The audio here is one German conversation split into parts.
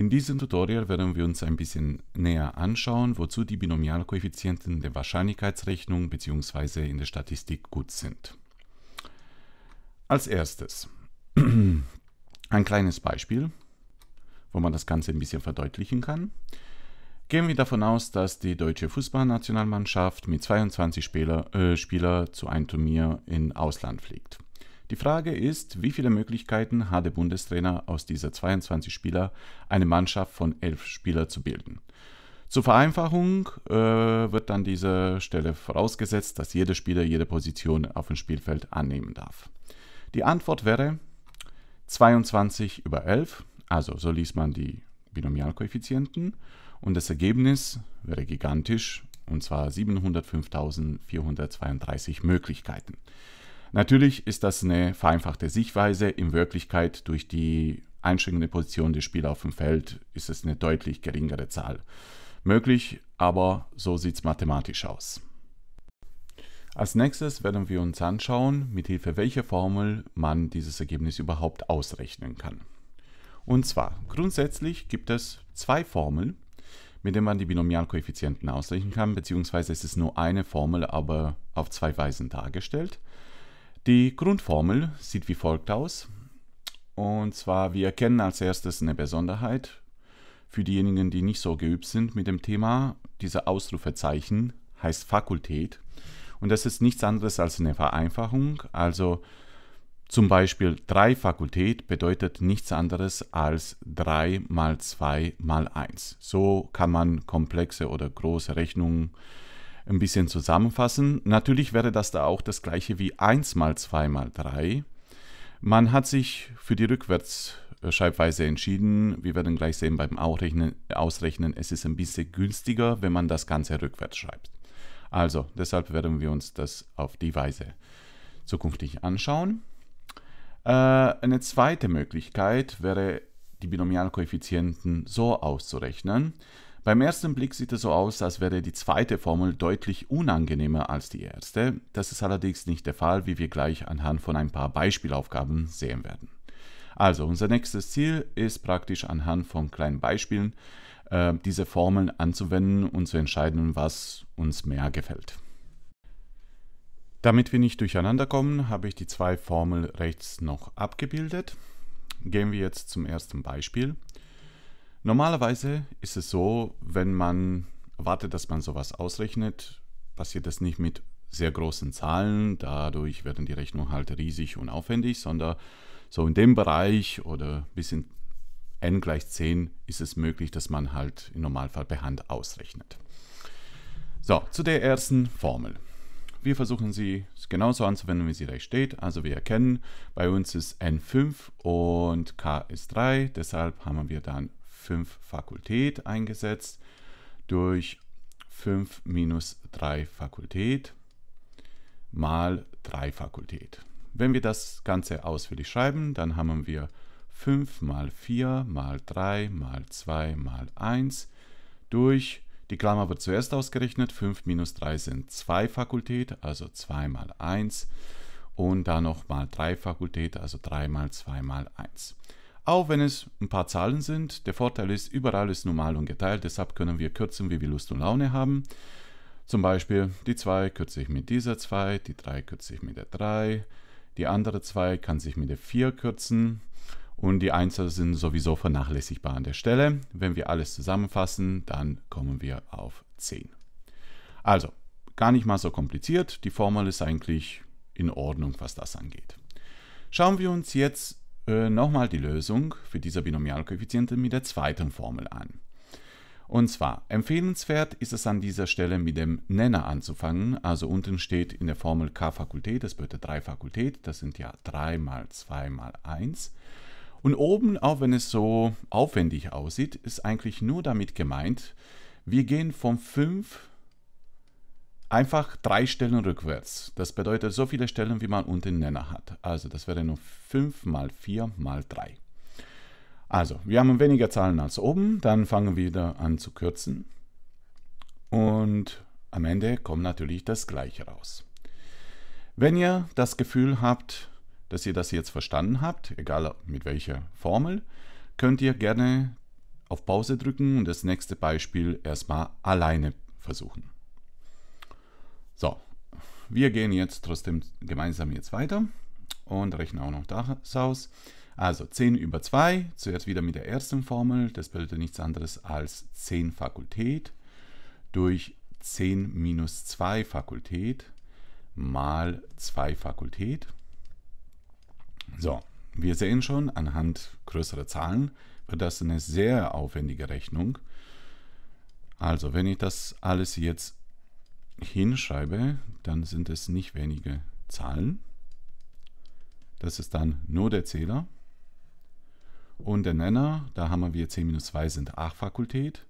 In diesem Tutorial werden wir uns ein bisschen näher anschauen, wozu die Binomialkoeffizienten der Wahrscheinlichkeitsrechnung bzw. in der Statistik gut sind. Als erstes ein kleines Beispiel, wo man das Ganze ein bisschen verdeutlichen kann. Gehen wir davon aus, dass die deutsche Fußballnationalmannschaft mit 22 Spielern äh, Spieler zu einem Turnier in Ausland fliegt. Die Frage ist, wie viele Möglichkeiten hat der Bundestrainer aus dieser 22 Spieler eine Mannschaft von 11 Spielern zu bilden? Zur Vereinfachung äh, wird an dieser Stelle vorausgesetzt, dass jeder Spieler jede Position auf dem Spielfeld annehmen darf. Die Antwort wäre 22 über 11, also so liest man die Binomialkoeffizienten und das Ergebnis wäre gigantisch und zwar 705.432 Möglichkeiten. Natürlich ist das eine vereinfachte Sichtweise. In Wirklichkeit durch die einschränkende Position des Spielers auf dem Feld ist es eine deutlich geringere Zahl. Möglich, aber so sieht es mathematisch aus. Als nächstes werden wir uns anschauen, mit Hilfe welcher Formel man dieses Ergebnis überhaupt ausrechnen kann. Und zwar, grundsätzlich gibt es zwei Formeln, mit denen man die Binomialkoeffizienten ausrechnen kann, beziehungsweise es ist nur eine Formel, aber auf zwei Weisen dargestellt. Die Grundformel sieht wie folgt aus. Und zwar, wir erkennen als erstes eine Besonderheit. Für diejenigen, die nicht so geübt sind mit dem Thema, dieser Ausrufezeichen heißt Fakultät. Und das ist nichts anderes als eine Vereinfachung. Also zum Beispiel 3 Fakultät bedeutet nichts anderes als 3 mal 2 mal 1. So kann man komplexe oder große Rechnungen äh, ein bisschen zusammenfassen. Natürlich wäre das da auch das gleiche wie 1 mal 2 mal 3. Man hat sich für die Rückwärtsschreibweise entschieden. Wir werden gleich sehen beim Ausrechnen, es ist ein bisschen günstiger, wenn man das Ganze rückwärts schreibt. Also, deshalb werden wir uns das auf die Weise zukünftig anschauen. Äh, eine zweite Möglichkeit wäre, die binomialen Koeffizienten so auszurechnen, beim ersten Blick sieht es so aus, als wäre die zweite Formel deutlich unangenehmer als die erste. Das ist allerdings nicht der Fall, wie wir gleich anhand von ein paar Beispielaufgaben sehen werden. Also, unser nächstes Ziel ist praktisch anhand von kleinen Beispielen äh, diese Formeln anzuwenden und zu entscheiden, was uns mehr gefällt. Damit wir nicht durcheinander kommen, habe ich die zwei Formeln rechts noch abgebildet. Gehen wir jetzt zum ersten Beispiel. Normalerweise ist es so, wenn man erwartet, dass man sowas ausrechnet, passiert das nicht mit sehr großen Zahlen, dadurch werden die Rechnungen halt riesig und aufwendig, sondern so in dem Bereich oder bis in n gleich 10 ist es möglich, dass man halt im Normalfall per Hand ausrechnet. So, zu der ersten Formel. Wir versuchen sie genauso anzuwenden, wie sie da steht. Also wir erkennen, bei uns ist n 5 und k ist 3, deshalb haben wir dann 5 Fakultät eingesetzt durch 5 minus 3 Fakultät mal 3 Fakultät. Wenn wir das Ganze ausführlich schreiben, dann haben wir 5 mal 4 mal 3 mal 2 mal 1 durch, die Klammer wird zuerst ausgerechnet, 5 minus 3 sind 2 Fakultät, also 2 mal 1 und dann nochmal 3 Fakultät, also 3 mal 2 mal 1. Auch wenn es ein paar Zahlen sind, der Vorteil ist, überall ist normal und geteilt, deshalb können wir kürzen, wie wir Lust und Laune haben. Zum Beispiel die 2 kürze ich mit dieser 2, die 3 kürze ich mit der 3, die andere 2 kann sich mit der 4 kürzen und die 1 sind sowieso vernachlässigbar an der Stelle. Wenn wir alles zusammenfassen, dann kommen wir auf 10. Also, gar nicht mal so kompliziert, die Formel ist eigentlich in Ordnung, was das angeht. Schauen wir uns jetzt äh, nochmal die Lösung für diese Binomialkoeffiziente mit der zweiten Formel an. Und zwar, empfehlenswert ist es an dieser Stelle mit dem Nenner anzufangen. Also unten steht in der Formel k-Fakultät, das bedeutet 3 Fakultät, das sind ja 3 mal 2 mal 1. Und oben, auch wenn es so aufwendig aussieht, ist eigentlich nur damit gemeint, wir gehen von 5 einfach drei Stellen rückwärts. Das bedeutet so viele Stellen, wie man unten Nenner hat. Also das wäre nur 5 mal 4 mal 3. Also, wir haben weniger Zahlen als oben, dann fangen wir wieder an zu kürzen. Und am Ende kommt natürlich das gleiche raus. Wenn ihr das Gefühl habt, dass ihr das jetzt verstanden habt, egal mit welcher Formel, könnt ihr gerne auf Pause drücken und das nächste Beispiel erstmal alleine versuchen. So, wir gehen jetzt trotzdem gemeinsam jetzt weiter und rechnen auch noch das aus. Also 10 über 2, zuerst wieder mit der ersten Formel, das bedeutet nichts anderes als 10 Fakultät durch 10 minus 2 Fakultät mal 2 Fakultät. So, wir sehen schon, anhand größerer Zahlen wird das eine sehr aufwendige Rechnung. Also, wenn ich das alles jetzt hinschreibe, dann sind es nicht wenige Zahlen. Das ist dann nur der Zähler. Und der Nenner, da haben wir 10 minus 2 sind 8 Fakultät.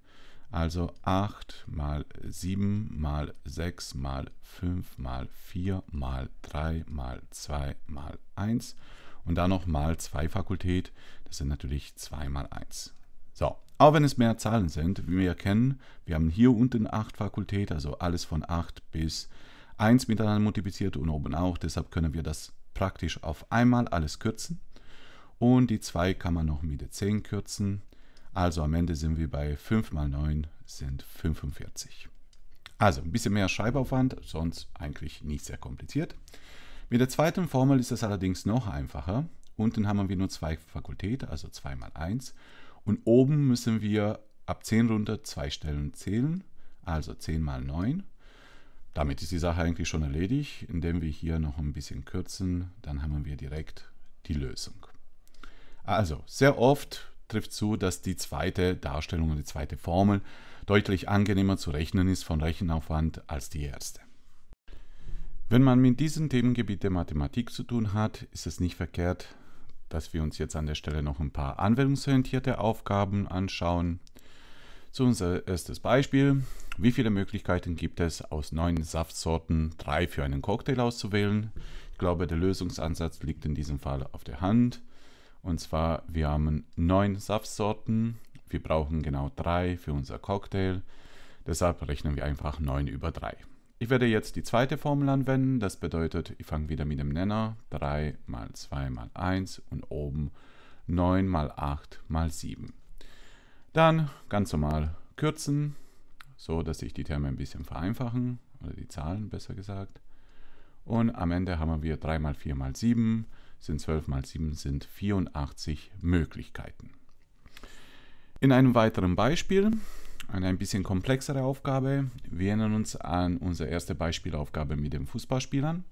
Also 8 mal 7 mal 6 mal 5 mal 4 mal 3 mal 2 mal 1. Und dann noch mal 2 Fakultät. Das sind natürlich 2 mal 1. So, auch wenn es mehr Zahlen sind, wie wir erkennen, wir haben hier unten 8 Fakultät, also alles von 8 bis 1 miteinander multipliziert und oben auch. Deshalb können wir das praktisch auf einmal alles kürzen. Und die 2 kann man noch mit der 10 kürzen. Also am Ende sind wir bei 5 mal 9 sind 45. Also ein bisschen mehr Schreibaufwand, sonst eigentlich nicht sehr kompliziert. Mit der zweiten Formel ist es allerdings noch einfacher. Unten haben wir nur zwei Fakultäten, also 2 mal 1. Und oben müssen wir ab 10 runter zwei Stellen zählen, also 10 mal 9. Damit ist die Sache eigentlich schon erledigt. Indem wir hier noch ein bisschen kürzen, dann haben wir direkt die Lösung. Also, sehr oft trifft zu, dass die zweite Darstellung und die zweite Formel deutlich angenehmer zu rechnen ist von Rechenaufwand als die erste. Wenn man mit diesem Themengebiet der Mathematik zu tun hat, ist es nicht verkehrt, dass wir uns jetzt an der Stelle noch ein paar anwendungsorientierte Aufgaben anschauen. So unser erstes Beispiel. Wie viele Möglichkeiten gibt es, aus neun Saftsorten drei für einen Cocktail auszuwählen? Ich glaube, der Lösungsansatz liegt in diesem Fall auf der Hand. Und zwar, wir haben neun Saftsorten. Wir brauchen genau drei für unser Cocktail. Deshalb rechnen wir einfach 9 über 3. Ich werde jetzt die zweite Formel anwenden. Das bedeutet, ich fange wieder mit dem Nenner. 3 mal 2 mal 1 und oben 9 mal 8 mal 7. Dann ganz normal kürzen, so dass sich die Terme ein bisschen vereinfachen, oder die Zahlen besser gesagt. Und am Ende haben wir 3 mal 4 mal 7 sind 12 mal 7 sind 84 Möglichkeiten. In einem weiteren Beispiel eine ein bisschen komplexere Aufgabe. Wir erinnern uns an unsere erste Beispielaufgabe mit den Fußballspielern.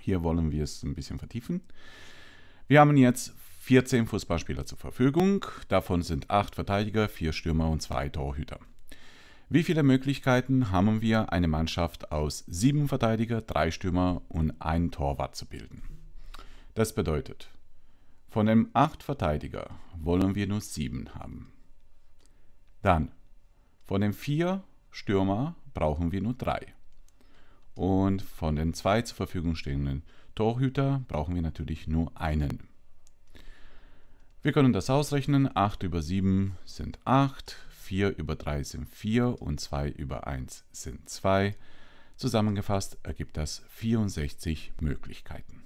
Hier wollen wir es ein bisschen vertiefen. Wir haben jetzt 14 Fußballspieler zur Verfügung. Davon sind 8 Verteidiger, 4 Stürmer und 2 Torhüter. Wie viele Möglichkeiten haben wir, eine Mannschaft aus 7 Verteidiger, 3 Stürmer und 1 Torwart zu bilden? Das bedeutet, von den 8 Verteidiger wollen wir nur 7 haben. Dann von den vier Stürmer brauchen wir nur drei. Und von den zwei zur Verfügung stehenden Torhüter brauchen wir natürlich nur einen. Wir können das ausrechnen. 8 über 7 sind 8, 4 über 3 sind 4 und 2 über 1 sind 2. Zusammengefasst ergibt das 64 Möglichkeiten.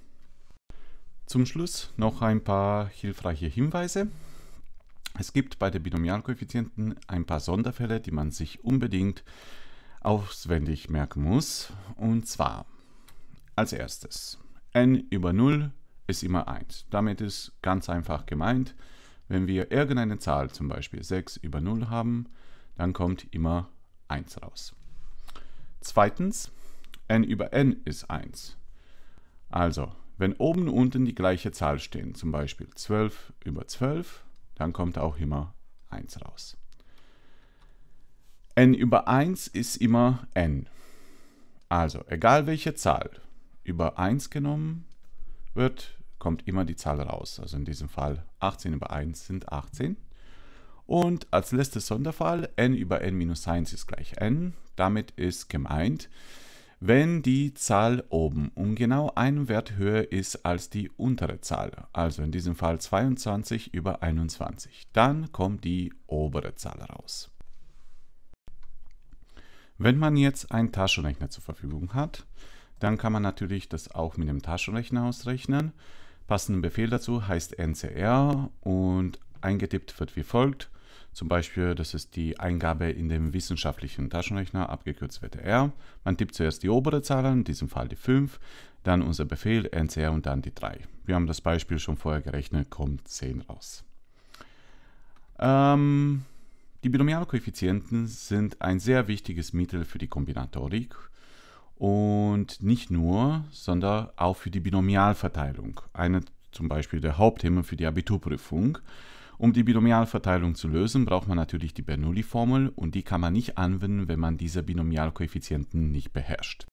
Zum Schluss noch ein paar hilfreiche Hinweise. Es gibt bei den Binomialkoeffizienten ein paar Sonderfälle, die man sich unbedingt auswendig merken muss. Und zwar als erstes, n über 0 ist immer 1. Damit ist ganz einfach gemeint, wenn wir irgendeine Zahl, zum Beispiel 6 über 0 haben, dann kommt immer 1 raus. Zweitens, n über n ist 1. Also, wenn oben und unten die gleiche Zahl stehen, zum Beispiel 12 über 12, dann kommt auch immer 1 raus. n über 1 ist immer n. Also, egal welche Zahl über 1 genommen wird, kommt immer die Zahl raus. Also in diesem Fall 18 über 1 sind 18. Und als letztes Sonderfall, n über n minus 1 ist gleich n. Damit ist gemeint, wenn die Zahl oben um genau einen Wert höher ist als die untere Zahl, also in diesem Fall 22 über 21, dann kommt die obere Zahl raus. Wenn man jetzt einen Taschenrechner zur Verfügung hat, dann kann man natürlich das auch mit dem Taschenrechner ausrechnen. Passenden Befehl dazu heißt ncr und eingetippt wird wie folgt zum Beispiel, das ist die Eingabe in dem wissenschaftlichen Taschenrechner, abgekürzt WTR. Man tippt zuerst die obere Zahl an, in diesem Fall die 5, dann unser Befehl ncr und dann die 3. Wir haben das Beispiel schon vorher gerechnet, kommt 10 raus. Ähm, die Binomialkoeffizienten sind ein sehr wichtiges Mittel für die Kombinatorik und nicht nur, sondern auch für die Binomialverteilung. Eine zum Beispiel der Hauptthemen für die Abiturprüfung. Um die Binomialverteilung zu lösen, braucht man natürlich die Bernoulli-Formel und die kann man nicht anwenden, wenn man diese Binomialkoeffizienten nicht beherrscht